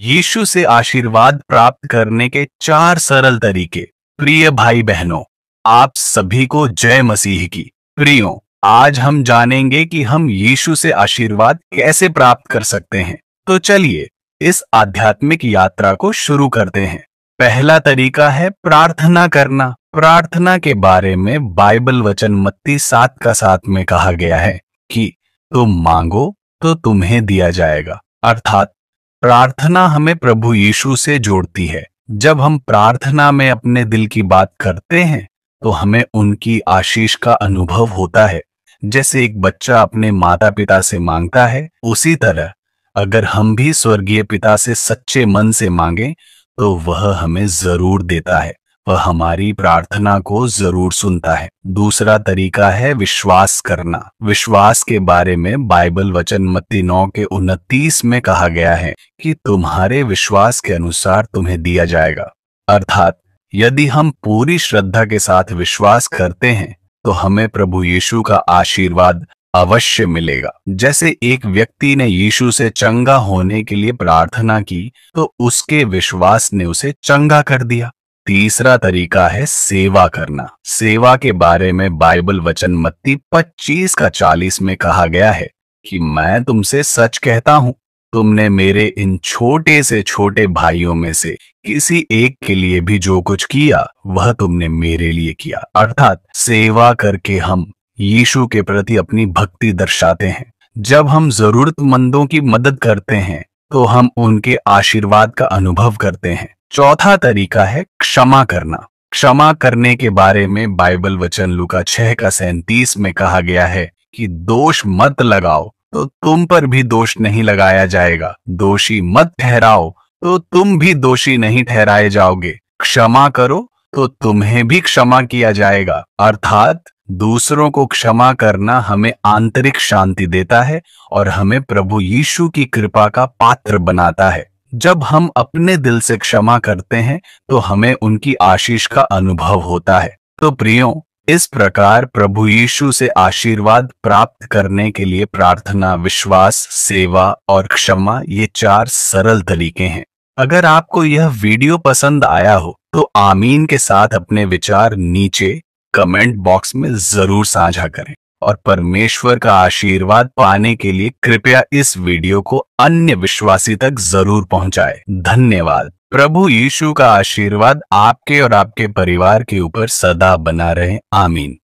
यीशु से आशीर्वाद प्राप्त करने के चार सरल तरीके प्रिय भाई बहनों आप सभी को जय मसीह की प्रियो आज हम जानेंगे कि हम यीशु से आशीर्वाद कैसे प्राप्त कर सकते हैं तो चलिए इस आध्यात्मिक यात्रा को शुरू करते हैं पहला तरीका है प्रार्थना करना प्रार्थना के बारे में बाइबल वचन मत्ती सात का साथ में कहा गया है कि तुम मांगो तो तुम्हें दिया जाएगा अर्थात प्रार्थना हमें प्रभु यीशु से जोड़ती है जब हम प्रार्थना में अपने दिल की बात करते हैं तो हमें उनकी आशीष का अनुभव होता है जैसे एक बच्चा अपने माता पिता से मांगता है उसी तरह अगर हम भी स्वर्गीय पिता से सच्चे मन से मांगे तो वह हमें जरूर देता है वह हमारी प्रार्थना को जरूर सुनता है दूसरा तरीका है विश्वास करना विश्वास के बारे में बाइबल वचन मत्ती नौ के उनतीस में कहा गया है कि तुम्हारे विश्वास के अनुसार तुम्हें दिया जाएगा अर्थात यदि हम पूरी श्रद्धा के साथ विश्वास करते हैं तो हमें प्रभु यीशु का आशीर्वाद अवश्य मिलेगा जैसे एक व्यक्ति ने यीशु से चंगा होने के लिए प्रार्थना की तो उसके विश्वास ने उसे चंगा कर दिया तीसरा तरीका है सेवा करना सेवा के बारे में बाइबल वचन मत्ती 25 का 40 में कहा गया है कि मैं तुमसे सच कहता हूं तुमने मेरे इन छोटे से छोटे भाइयों में से किसी एक के लिए भी जो कुछ किया वह तुमने मेरे लिए किया अर्थात सेवा करके हम यीशु के प्रति अपनी भक्ति दर्शाते हैं जब हम जरूरतमंदों की मदद करते हैं तो हम उनके आशीर्वाद का अनुभव करते हैं चौथा तरीका है क्षमा करना क्षमा करने के बारे में बाइबल वचन लुका छह का सैंतीस में कहा गया है कि दोष मत लगाओ तो तुम पर भी दोष नहीं लगाया जाएगा दोषी मत ठहराओ तो तुम भी दोषी नहीं ठहराए जाओगे क्षमा करो तो तुम्हें भी क्षमा किया जाएगा अर्थात दूसरों को क्षमा करना हमें आंतरिक शांति देता है और हमें प्रभु यीशु की कृपा का पात्र बनाता है जब हम अपने दिल से क्षमा करते हैं तो हमें उनकी आशीष का अनुभव होता है तो प्रियो इस प्रकार प्रभु यीशु से आशीर्वाद प्राप्त करने के लिए प्रार्थना विश्वास सेवा और क्षमा ये चार सरल तरीके हैं अगर आपको यह वीडियो पसंद आया हो तो आमीन के साथ अपने विचार नीचे कमेंट बॉक्स में जरूर साझा करें और परमेश्वर का आशीर्वाद पाने के लिए कृपया इस वीडियो को अन्य विश्वासी तक जरूर पहुंचाए धन्यवाद प्रभु यीशु का आशीर्वाद आपके और आपके परिवार के ऊपर सदा बना रहे आमीन